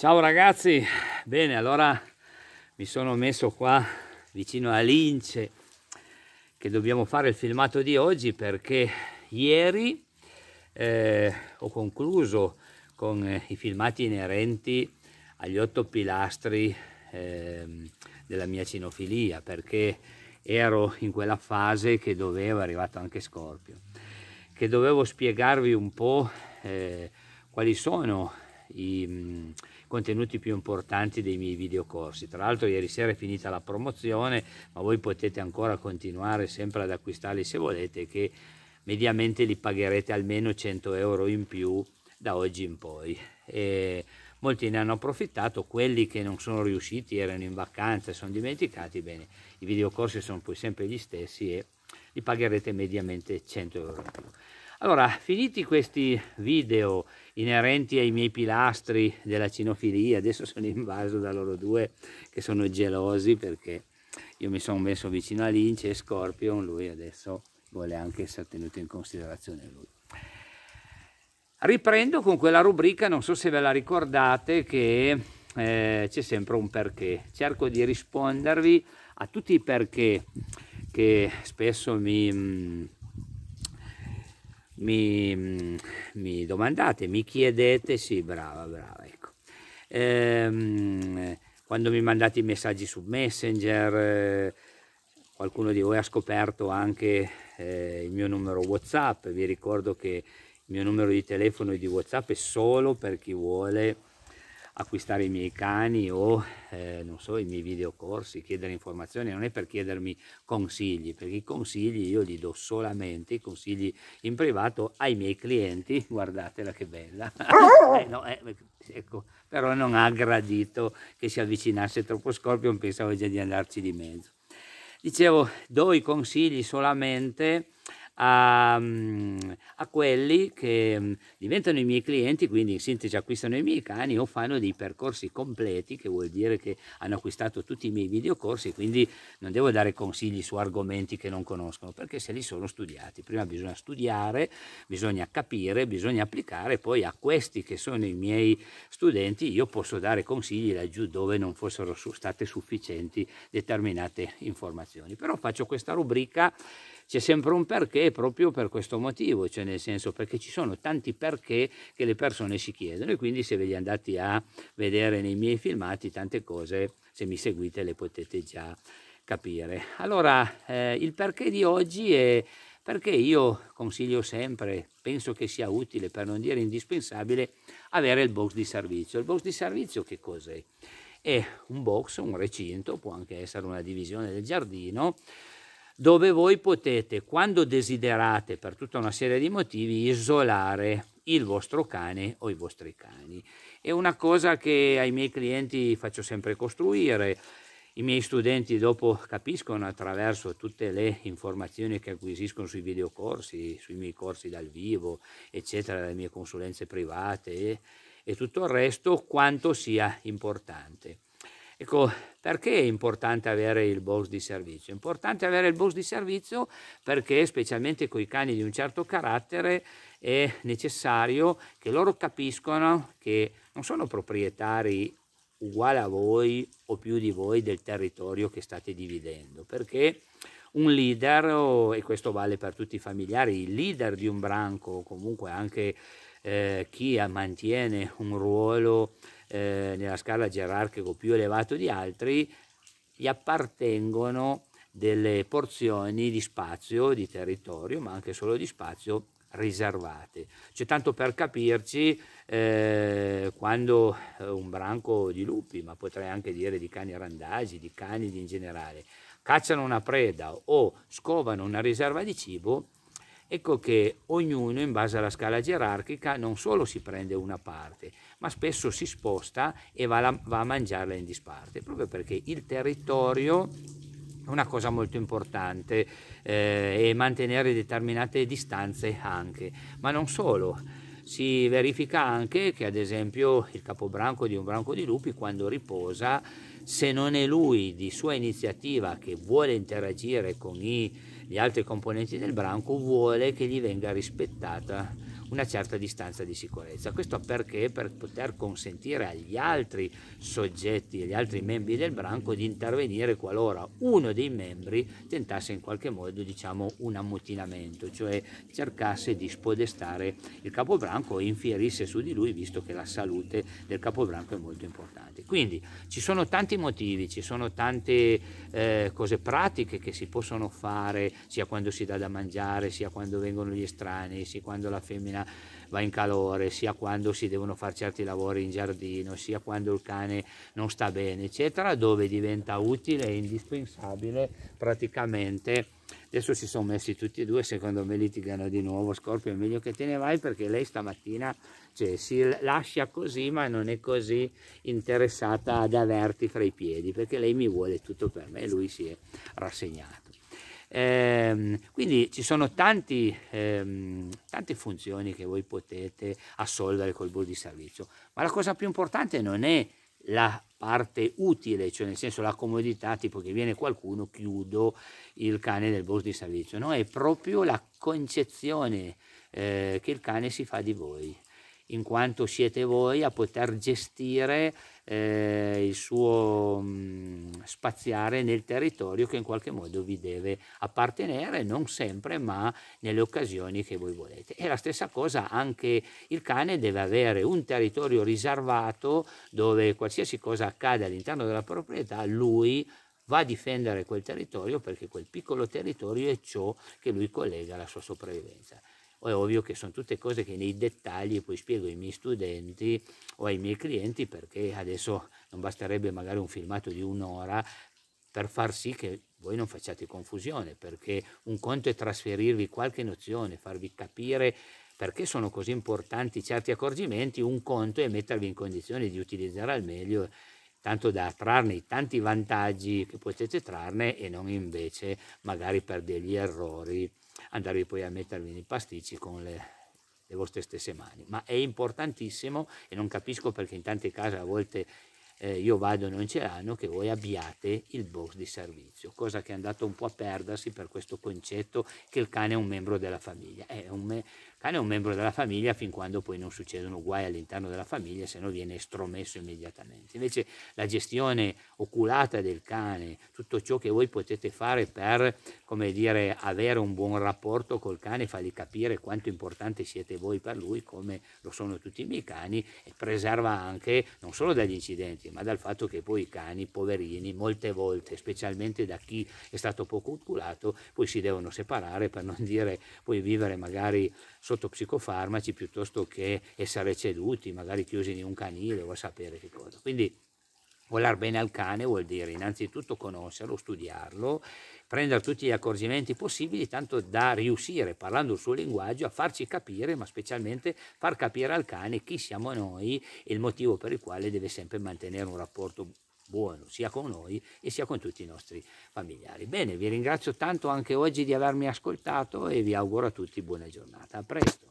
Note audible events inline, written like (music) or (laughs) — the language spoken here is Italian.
Ciao ragazzi, bene allora mi sono messo qua vicino a Lince che dobbiamo fare il filmato di oggi perché ieri eh, ho concluso con eh, i filmati inerenti agli otto pilastri eh, della mia cinofilia perché ero in quella fase che dovevo, è arrivato anche Scorpio, che dovevo spiegarvi un po' eh, quali sono i contenuti più importanti dei miei videocorsi. Tra l'altro ieri sera è finita la promozione, ma voi potete ancora continuare sempre ad acquistarli se volete, che mediamente li pagherete almeno 100 euro in più da oggi in poi. E molti ne hanno approfittato, quelli che non sono riusciti, erano in vacanza, sono dimenticati, bene, i videocorsi sono poi sempre gli stessi e li pagherete mediamente 100 euro in più. Allora, finiti questi video inerenti ai miei pilastri della cinofilia, adesso sono invaso da loro due che sono gelosi perché io mi sono messo vicino a Lince e Scorpion, lui adesso vuole anche essere tenuto in considerazione lui. Riprendo con quella rubrica, non so se ve la ricordate, che eh, c'è sempre un perché. Cerco di rispondervi a tutti i perché che spesso mi... Mh, mm, mi, mi domandate, mi chiedete, sì brava, brava, ecco. Ehm, quando mi mandate i messaggi su Messenger, eh, qualcuno di voi ha scoperto anche eh, il mio numero WhatsApp, vi ricordo che il mio numero di telefono e di WhatsApp è solo per chi vuole acquistare i miei cani o eh, non so, i miei videocorsi, chiedere informazioni, non è per chiedermi consigli, perché i consigli io li do solamente, i consigli in privato ai miei clienti, guardatela che bella, (laughs) eh, no, eh, ecco, però non ha gradito che si avvicinasse troppo Scorpion, pensavo già di andarci di mezzo. Dicevo, do i consigli solamente a, ehm, a quelli che mm, diventano i miei clienti, quindi in sintesi acquistano i miei cani o fanno dei percorsi completi, che vuol dire che hanno acquistato tutti i miei videocorsi, quindi non devo dare consigli su argomenti che non conoscono, perché se li sono studiati. Prima bisogna studiare, bisogna capire, bisogna applicare, poi a questi che sono i miei studenti io posso dare consigli laggiù dove non fossero state sufficienti determinate informazioni. Però faccio questa rubrica c'è sempre un perché proprio per questo motivo, cioè nel senso perché ci sono tanti perché che le persone si chiedono e quindi se ve li andate a vedere nei miei filmati tante cose, se mi seguite le potete già capire. Allora, eh, il perché di oggi è perché io consiglio sempre, penso che sia utile, per non dire indispensabile, avere il box di servizio. Il box di servizio che cos'è? È un box, un recinto, può anche essere una divisione del giardino, dove voi potete, quando desiderate, per tutta una serie di motivi, isolare il vostro cane o i vostri cani. È una cosa che ai miei clienti faccio sempre costruire. I miei studenti dopo capiscono attraverso tutte le informazioni che acquisiscono sui videocorsi, sui miei corsi dal vivo, eccetera, le mie consulenze private e, e tutto il resto, quanto sia importante. Ecco, perché è importante avere il boss di servizio? È importante avere il boss di servizio perché, specialmente con i cani di un certo carattere, è necessario che loro capiscono che non sono proprietari uguali a voi o più di voi del territorio che state dividendo, perché un leader, e questo vale per tutti i familiari, il leader di un branco, comunque anche eh, chi mantiene un ruolo eh, nella scala gerarchica più elevato di altri, gli appartengono delle porzioni di spazio, di territorio, ma anche solo di spazio riservate. Cioè, tanto per capirci, eh, quando eh, un branco di lupi, ma potrei anche dire di cani randagi, di cani in generale, cacciano una preda o scovano una riserva di cibo, ecco che ognuno, in base alla scala gerarchica, non solo si prende una parte, ma spesso si sposta e va, la, va a mangiarla in disparte, proprio perché il territorio è una cosa molto importante eh, e mantenere determinate distanze anche, ma non solo. Si verifica anche che ad esempio il capobranco di un branco di lupi quando riposa, se non è lui di sua iniziativa che vuole interagire con i, gli altri componenti del branco, vuole che gli venga rispettata una certa distanza di sicurezza. Questo perché? Per poter consentire agli altri soggetti, agli altri membri del branco di intervenire qualora uno dei membri tentasse in qualche modo diciamo, un ammutinamento, cioè cercasse di spodestare il capobranco e infierisse su di lui visto che la salute del capobranco è molto importante. Quindi ci sono tanti motivi, ci sono tante eh, cose pratiche che si possono fare sia quando si dà da mangiare, sia quando vengono gli estranei, sia quando la femmina macchina va in calore, sia quando si devono fare certi lavori in giardino, sia quando il cane non sta bene, eccetera, dove diventa utile e indispensabile praticamente. Adesso si sono messi tutti e due, secondo me litigano di nuovo, Scorpio è meglio che te ne vai perché lei stamattina cioè, si lascia così ma non è così interessata ad averti fra i piedi perché lei mi vuole tutto per me, e lui si è rassegnato. Ehm, quindi ci sono tanti, ehm, tante funzioni che voi potete assolvere col bus di servizio, ma la cosa più importante non è la parte utile, cioè nel senso la comodità, tipo che viene qualcuno, chiudo il cane del bus di servizio, no? È proprio la concezione eh, che il cane si fa di voi in quanto siete voi a poter gestire eh, il suo mh, mm, spaziare nel territorio che in qualche modo vi deve appartenere, non sempre, ma nelle occasioni che voi volete. E la stessa cosa anche il cane deve avere un territorio riservato dove qualsiasi cosa accade all'interno della proprietà, lui va a difendere quel territorio perché quel piccolo territorio è ciò che lui collega alla sua sopravvivenza è ovvio che sono tutte cose che nei dettagli poi spiego ai miei studenti o ai miei clienti perché adesso non basterebbe magari un filmato di un'ora per far sì che voi non facciate confusione, perché un conto è trasferirvi qualche nozione, farvi capire perché sono così importanti certi accorgimenti, un conto è mettervi in condizione di utilizzare al meglio, tanto da trarne i tanti vantaggi che potete trarne e non invece magari per degli errori andarvi poi a mettervi nei pasticci con le, le vostre stesse mani. Ma è importantissimo e non capisco perché in tante case a volte eh, io vado e non ce l'hanno, che voi abbiate il box di servizio, cosa che è andata un po' a perdersi per questo concetto che il cane è un membro della famiglia, è un, me- cane è un membro della famiglia fin quando poi non succedono guai all'interno della famiglia, se no viene estromesso immediatamente. Invece la gestione oculata del cane, tutto ciò che voi potete fare per, come dire, avere un buon rapporto col cane, fargli capire quanto importante siete voi per lui, come lo sono tutti i miei cani, e preserva anche non solo dagli incidenti, ma dal fatto che poi i cani, poverini, molte volte, specialmente da chi è stato poco oculato, poi si devono separare per non dire poi vivere magari sotto psicofarmaci piuttosto che essere ceduti, magari chiusi in un canile o a sapere che cosa. Quindi volar bene al cane vuol dire innanzitutto conoscerlo, studiarlo, prendere tutti gli accorgimenti possibili, tanto da riuscire, parlando il suo linguaggio, a farci capire, ma specialmente far capire al cane chi siamo noi e il motivo per il quale deve sempre mantenere un rapporto buono sia con noi e sia con tutti i nostri familiari. Bene, vi ringrazio tanto anche oggi di avermi ascoltato e vi auguro a tutti buona giornata. A presto.